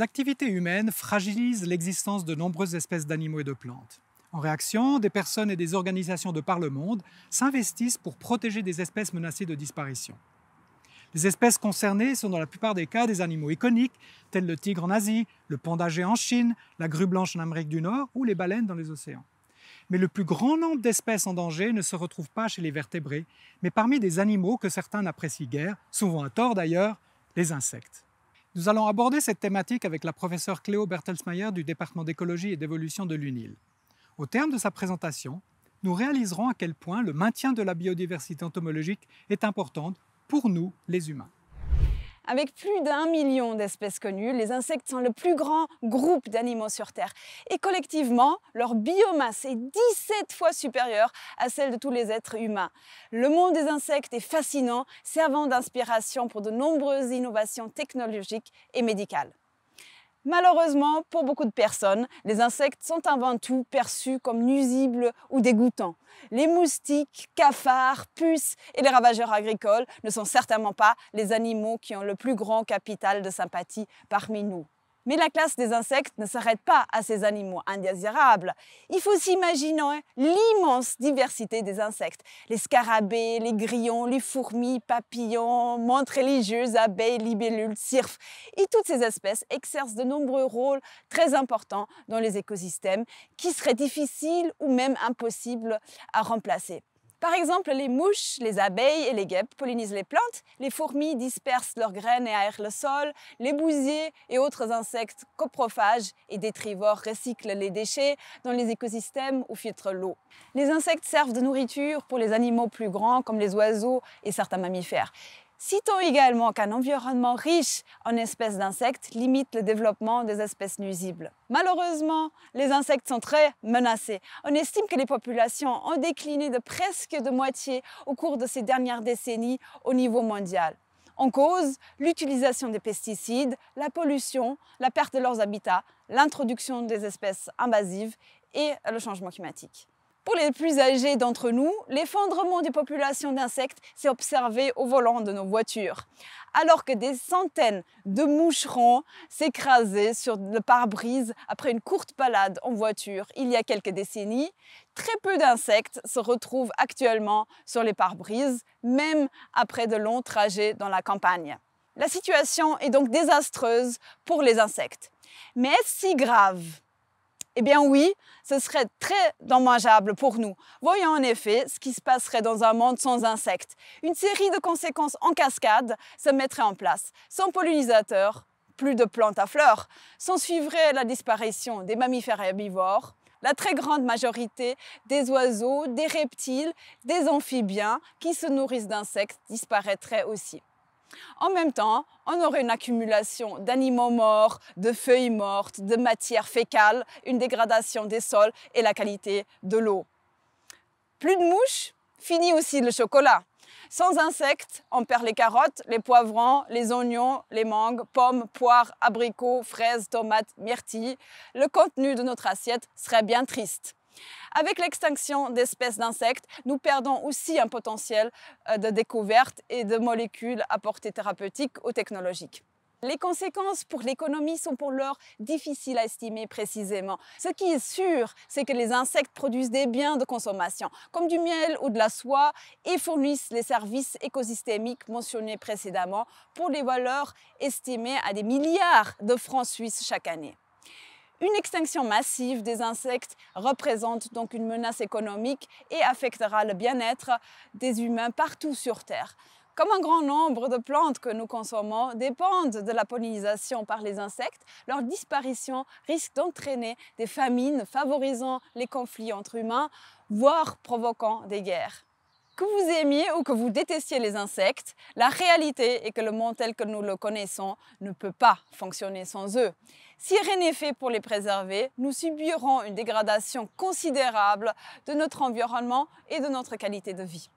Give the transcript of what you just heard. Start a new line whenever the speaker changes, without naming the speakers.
les activités humaines fragilisent l'existence de nombreuses espèces d'animaux et de plantes. En réaction, des personnes et des organisations de par le monde s'investissent pour protéger des espèces menacées de disparition. Les espèces concernées sont dans la plupart des cas des animaux iconiques, tels le tigre en Asie, le panda géant en Chine, la grue blanche en Amérique du Nord ou les baleines dans les océans. Mais le plus grand nombre d'espèces en danger ne se retrouvent pas chez les vertébrés, mais parmi des animaux que certains n'apprécient guère, souvent à tort d'ailleurs, les insectes. Nous allons aborder cette thématique avec la professeure Cléo Bertelsmeyer du département d'écologie et d'évolution de l'UNIL. Au terme de sa présentation, nous réaliserons à quel point le maintien de la biodiversité entomologique est important pour nous, les humains.
Avec plus d'un million d'espèces connues, les insectes sont le plus grand groupe d'animaux sur Terre. Et collectivement, leur biomasse est 17 fois supérieure à celle de tous les êtres humains. Le monde des insectes est fascinant, servant d'inspiration pour de nombreuses innovations technologiques et médicales. Malheureusement, pour beaucoup de personnes, les insectes sont avant tout perçus comme nuisibles ou dégoûtants. Les moustiques, cafards, puces et les ravageurs agricoles ne sont certainement pas les animaux qui ont le plus grand capital de sympathie parmi nous. Mais la classe des insectes ne s'arrête pas à ces animaux indésirables. Il faut s'imaginer hein, l'immense diversité des insectes. Les scarabées, les grillons, les fourmis, papillons, montres religieuses, abeilles, libellules, cirfes. Et toutes ces espèces exercent de nombreux rôles très importants dans les écosystèmes qui seraient difficiles ou même impossibles à remplacer. Par exemple, les mouches, les abeilles et les guêpes pollinisent les plantes, les fourmis dispersent leurs graines et aèrent le sol, les bousiers et autres insectes coprophages et détrivores recyclent les déchets dans les écosystèmes ou filtrent l'eau. Les insectes servent de nourriture pour les animaux plus grands comme les oiseaux et certains mammifères. Citons également qu'un environnement riche en espèces d'insectes limite le développement des espèces nuisibles. Malheureusement, les insectes sont très menacés. On estime que les populations ont décliné de presque de moitié au cours de ces dernières décennies au niveau mondial. En cause, l'utilisation des pesticides, la pollution, la perte de leurs habitats, l'introduction des espèces invasives et le changement climatique. Pour les plus âgés d'entre nous, l'effondrement des populations d'insectes s'est observé au volant de nos voitures, alors que des centaines de moucherons s'écrasaient sur le pare-brise après une courte balade en voiture il y a quelques décennies. Très peu d'insectes se retrouvent actuellement sur les pare-brises, même après de longs trajets dans la campagne. La situation est donc désastreuse pour les insectes. Mais est-ce si grave eh bien oui, ce serait très dommageable pour nous. Voyons en effet ce qui se passerait dans un monde sans insectes. Une série de conséquences en cascade se mettrait en place. Sans pollinisateurs, plus de plantes à fleurs. S'en suivrait la disparition des mammifères herbivores, la très grande majorité des oiseaux, des reptiles, des amphibiens qui se nourrissent d'insectes disparaîtraient aussi. En même temps, on aurait une accumulation d'animaux morts, de feuilles mortes, de matières fécales, une dégradation des sols et la qualité de l'eau. Plus de mouches, fini aussi le chocolat. Sans insectes, on perd les carottes, les poivrons, les oignons, les mangues, pommes, poires, abricots, fraises, tomates, myrtilles. Le contenu de notre assiette serait bien triste. Avec l'extinction d'espèces d'insectes, nous perdons aussi un potentiel euh, de découverte et de molécules à portée thérapeutique ou technologique. Les conséquences pour l'économie sont pour l'heure difficiles à estimer précisément. Ce qui est sûr, c'est que les insectes produisent des biens de consommation, comme du miel ou de la soie, et fournissent les services écosystémiques mentionnés précédemment pour des valeurs estimées à des milliards de francs suisses chaque année. Une extinction massive des insectes représente donc une menace économique et affectera le bien-être des humains partout sur Terre. Comme un grand nombre de plantes que nous consommons dépendent de la pollinisation par les insectes, leur disparition risque d'entraîner des famines favorisant les conflits entre humains, voire provoquant des guerres. Que vous aimiez ou que vous détestiez les insectes, la réalité est que le monde tel que nous le connaissons ne peut pas fonctionner sans eux. Si rien n'est fait pour les préserver, nous subirons une dégradation considérable de notre environnement
et de notre qualité de vie.